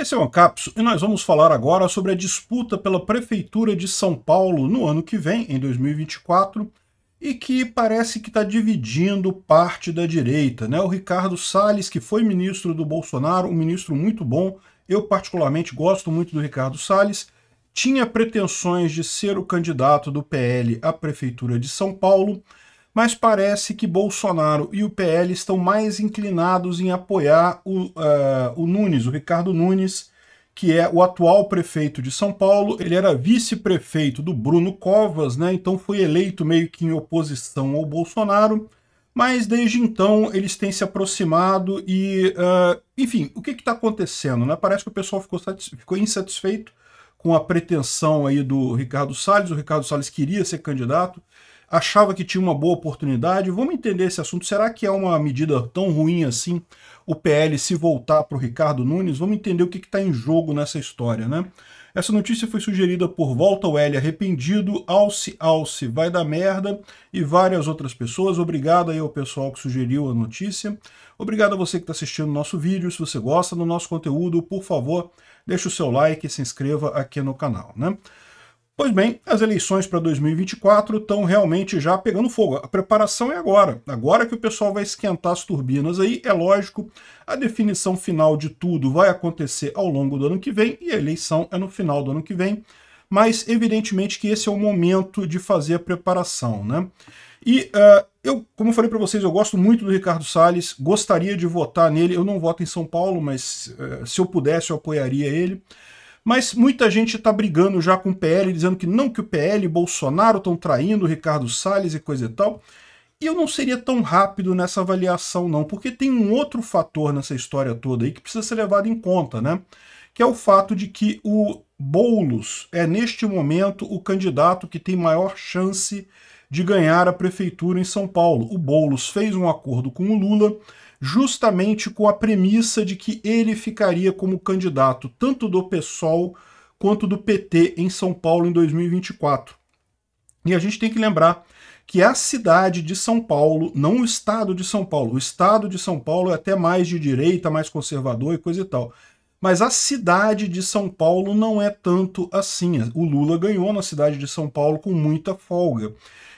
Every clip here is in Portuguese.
Esse é o Ancapso e nós vamos falar agora sobre a disputa pela Prefeitura de São Paulo no ano que vem, em 2024, e que parece que está dividindo parte da direita. Né? O Ricardo Salles, que foi ministro do Bolsonaro, um ministro muito bom, eu particularmente gosto muito do Ricardo Salles, tinha pretensões de ser o candidato do PL à Prefeitura de São Paulo, mas parece que Bolsonaro e o PL estão mais inclinados em apoiar o, uh, o Nunes, o Ricardo Nunes, que é o atual prefeito de São Paulo. Ele era vice-prefeito do Bruno Covas, né? Então foi eleito meio que em oposição ao Bolsonaro. Mas desde então eles têm se aproximado e, uh, enfim, o que está acontecendo? Né? Parece que o pessoal ficou, ficou insatisfeito com a pretensão aí do Ricardo Salles. O Ricardo Salles queria ser candidato, achava que tinha uma boa oportunidade. Vamos entender esse assunto. Será que é uma medida tão ruim assim o PL se voltar para o Ricardo Nunes? Vamos entender o que está em jogo nessa história, né? Essa notícia foi sugerida por Volta L arrependido, Alce Alce vai da merda e várias outras pessoas. Obrigado aí ao pessoal que sugeriu a notícia. Obrigado a você que está assistindo o nosso vídeo. Se você gosta do nosso conteúdo, por favor, deixe o seu like e se inscreva aqui no canal, né? Pois bem, as eleições para 2024 estão realmente já pegando fogo. A preparação é agora. Agora que o pessoal vai esquentar as turbinas aí, é lógico, a definição final de tudo vai acontecer ao longo do ano que vem e a eleição é no final do ano que vem. Mas evidentemente que esse é o momento de fazer a preparação, né? E uh, eu, como falei para vocês, eu gosto muito do Ricardo Salles, gostaria de votar nele. Eu não voto em São Paulo, mas uh, se eu pudesse, eu apoiaria ele mas muita gente está brigando já com o PL, dizendo que não que o PL e Bolsonaro estão traindo Ricardo Salles e coisa e tal. E eu não seria tão rápido nessa avaliação não, porque tem um outro fator nessa história toda aí que precisa ser levado em conta, né? Que é o fato de que o Boulos é neste momento o candidato que tem maior chance de ganhar a prefeitura em São Paulo. O Boulos fez um acordo com o Lula justamente com a premissa de que ele ficaria como candidato tanto do PSOL quanto do PT em São Paulo em 2024. E a gente tem que lembrar que a cidade de São Paulo, não o estado de São Paulo, o estado de São Paulo é até mais de direita, mais conservador e coisa e tal. Mas a cidade de São Paulo não é tanto assim. O Lula ganhou na cidade de São Paulo com muita folga.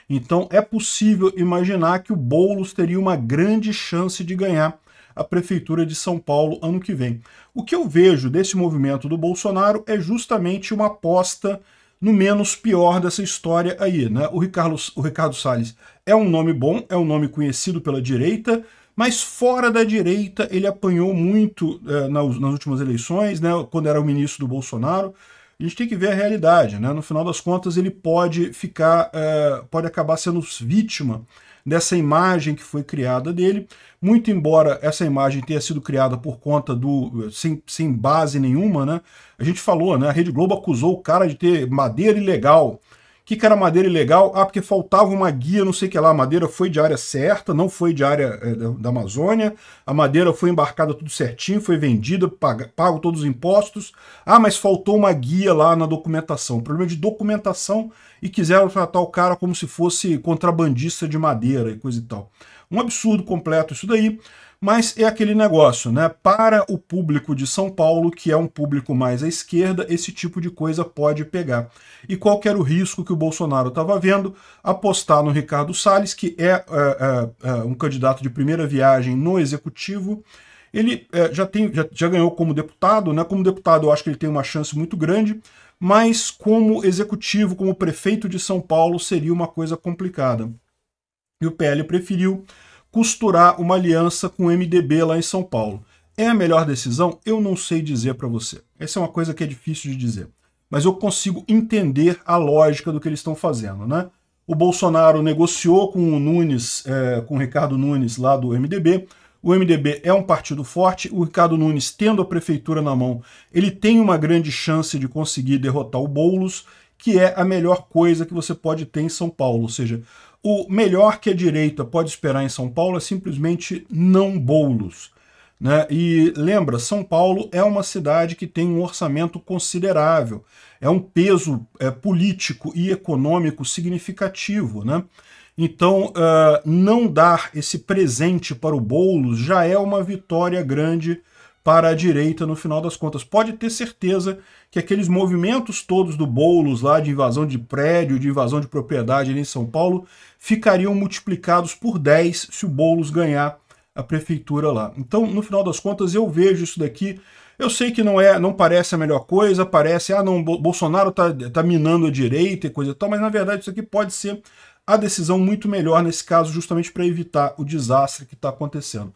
Então é possível imaginar que o Boulos teria uma grande chance de ganhar a Prefeitura de São Paulo ano que vem. O que eu vejo desse movimento do Bolsonaro é justamente uma aposta no menos pior dessa história aí. Né? O, Ricardo, o Ricardo Salles é um nome bom, é um nome conhecido pela direita, mas fora da direita ele apanhou muito eh, nas, nas últimas eleições, né, quando era o ministro do Bolsonaro a gente tem que ver a realidade, né? No final das contas, ele pode ficar, é, pode acabar sendo vítima dessa imagem que foi criada dele, muito embora essa imagem tenha sido criada por conta do sem, sem base nenhuma, né? A gente falou, né? A Rede Globo acusou o cara de ter madeira ilegal que, que era madeira ilegal? Ah, porque faltava uma guia, não sei o que lá. A madeira foi de área certa, não foi de área é, da Amazônia. A madeira foi embarcada tudo certinho, foi vendida, paga, pago todos os impostos. Ah, mas faltou uma guia lá na documentação. Problema de documentação e quiseram tratar o cara como se fosse contrabandista de madeira e coisa e tal. Um absurdo completo isso daí, mas é aquele negócio, né? Para o público de São Paulo, que é um público mais à esquerda, esse tipo de coisa pode pegar. E qual era o risco que o Bolsonaro estava vendo? Apostar no Ricardo Salles, que é, é, é, é um candidato de primeira viagem no executivo, ele é, já, tem, já, já, ganhou como deputado, né? Como deputado, eu acho que ele tem uma chance muito grande, mas como executivo, como prefeito de São Paulo, seria uma coisa complicada. E o PL preferiu costurar uma aliança com o MDB lá em São Paulo. É a melhor decisão? Eu não sei dizer para você. Essa é uma coisa que é difícil de dizer. Mas eu consigo entender a lógica do que eles estão fazendo, né? O Bolsonaro negociou com o Nunes, é, com o Ricardo Nunes lá do MDB. O MDB é um partido forte. O Ricardo Nunes, tendo a prefeitura na mão, ele tem uma grande chance de conseguir derrotar o Boulos, que é a melhor coisa que você pode ter em São Paulo. Ou seja, o melhor que a direita pode esperar em São Paulo é simplesmente não bolos. Né? E lembra, São Paulo é uma cidade que tem um orçamento considerável, é um peso é, político e econômico significativo. Né? Então, uh, não dar esse presente para o Boulos já é uma vitória grande para a direita no final das contas. Pode ter certeza que aqueles movimentos todos do Boulos lá de invasão de prédio, de invasão de propriedade em São Paulo, ficariam multiplicados por 10 se o Boulos ganhar a prefeitura lá. Então, no final das contas, eu vejo isso daqui. Eu sei que não é, não parece a melhor coisa, parece, ah, não, Bolsonaro tá, tá minando a direita e coisa e tal, mas na verdade isso aqui pode ser a decisão muito melhor nesse caso, justamente para evitar o desastre que está acontecendo.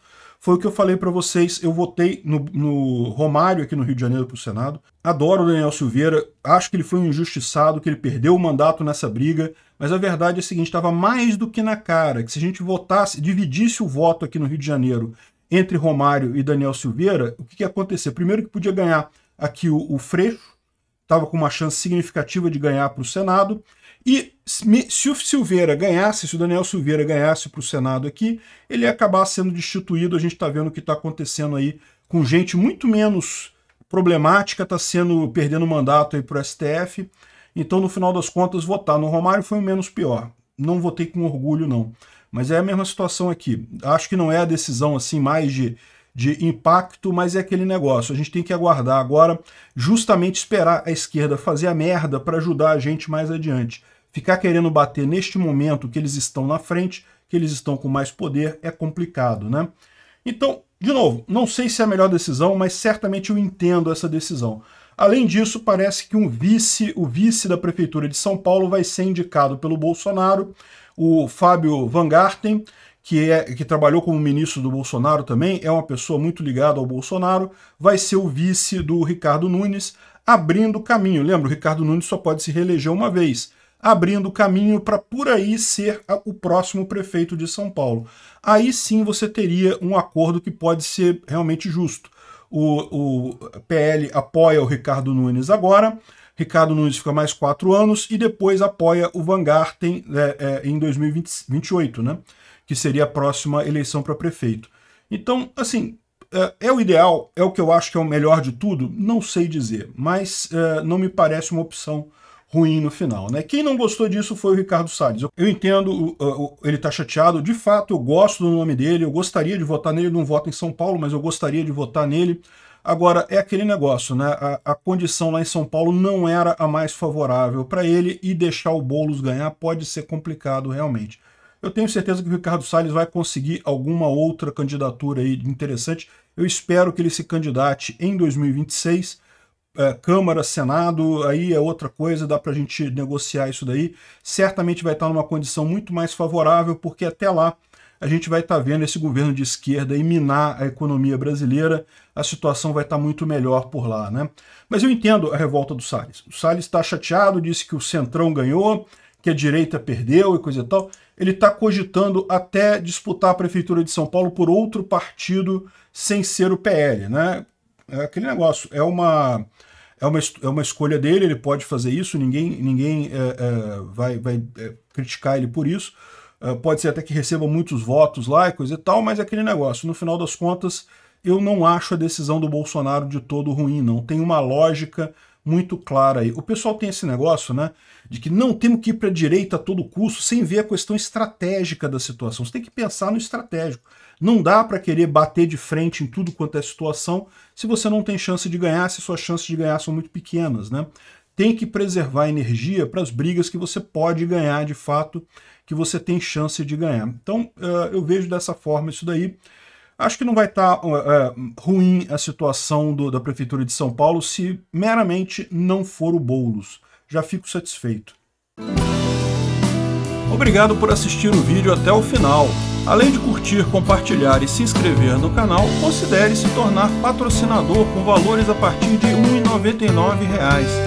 Foi o que eu falei para vocês. Eu votei no, no Romário aqui no Rio de Janeiro para o Senado. Adoro o Daniel Silveira. Acho que ele foi um injustiçado, que ele perdeu o mandato nessa briga. Mas a verdade é a seguinte: estava mais do que na cara que se a gente votasse, dividisse o voto aqui no Rio de Janeiro entre Romário e Daniel Silveira, o que, que ia acontecer? Primeiro que podia ganhar aqui o, o Freixo, estava com uma chance significativa de ganhar para o Senado. E se o Silveira ganhasse, se o Daniel Silveira ganhasse para o Senado aqui, ele ia acabar sendo destituído. A gente está vendo o que está acontecendo aí com gente muito menos problemática, está sendo perdendo mandato aí para o STF. Então, no final das contas, votar no Romário foi o menos pior. Não votei com orgulho, não. Mas é a mesma situação aqui. Acho que não é a decisão assim mais de, de impacto, mas é aquele negócio. A gente tem que aguardar agora, justamente esperar a esquerda fazer a merda para ajudar a gente mais adiante. Ficar querendo bater neste momento que eles estão na frente, que eles estão com mais poder, é complicado, né? Então, de novo, não sei se é a melhor decisão, mas certamente eu entendo essa decisão. Além disso, parece que um vice, o vice da prefeitura de São Paulo vai ser indicado pelo Bolsonaro, o Fábio Van Garten, que, é, que trabalhou como ministro do Bolsonaro também, é uma pessoa muito ligada ao Bolsonaro, vai ser o vice do Ricardo Nunes, abrindo caminho. Lembra, o Ricardo Nunes só pode se reeleger uma vez abrindo caminho para por aí ser o próximo prefeito de São Paulo. Aí sim você teria um acordo que pode ser realmente justo. O, o PL apoia o Ricardo Nunes agora, Ricardo Nunes fica mais quatro anos e depois apoia o Van Garten é, é, em 2028, né? que seria a próxima eleição para prefeito. Então, assim, é, é o ideal, é o que eu acho que é o melhor de tudo? Não sei dizer, mas é, não me parece uma opção ruim no final. Né? Quem não gostou disso foi o Ricardo Salles. Eu entendo, ele está chateado. De fato, eu gosto do nome dele, eu gostaria de votar nele, não voto em São Paulo, mas eu gostaria de votar nele. Agora, é aquele negócio, né? A, a, condição lá em São Paulo não era a mais favorável para ele e deixar o Boulos ganhar pode ser complicado realmente. Eu tenho certeza que o Ricardo Salles vai conseguir alguma outra candidatura aí interessante. Eu espero que ele se candidate em 2026 é, Câmara, Senado, aí é outra coisa, dá para a gente negociar isso daí. Certamente vai estar numa condição muito mais favorável, porque até lá a gente vai estar vendo esse governo de esquerda e minar a economia brasileira, a situação vai estar muito melhor por lá, né? Mas eu entendo a revolta do Salles. O Salles está chateado, disse que o Centrão ganhou, que a direita perdeu e coisa e tal. Ele está cogitando até disputar a Prefeitura de São Paulo por outro partido sem ser o PL, né? é aquele negócio, é uma, é uma, é uma escolha dele, ele pode fazer isso, ninguém, ninguém é, é, vai, vai é, criticar ele por isso. É, pode ser até que receba muitos votos lá e coisa e tal, mas é aquele negócio. No final das contas, eu não acho a decisão do Bolsonaro de todo ruim, não. Tem uma lógica muito clara aí. O pessoal tem esse negócio, né, de que não temos que ir para a direita a todo custo sem ver a questão estratégica da situação. Você tem que pensar no estratégico. Não dá para querer bater de frente em tudo quanto é situação se você não tem chance de ganhar, se suas chances de ganhar são muito pequenas, né? Tem que preservar energia para as brigas que você pode ganhar de fato, que você tem chance de ganhar. Então, eh, eu vejo dessa forma isso daí. Acho que não vai estar tá, uh, uh, ruim a situação do, da Prefeitura de São Paulo se meramente não for o Boulos. Já fico satisfeito. Obrigado por assistir o vídeo até o final. Além de curtir, compartilhar e se inscrever no canal, considere se tornar patrocinador com valores a partir de R$ 1,99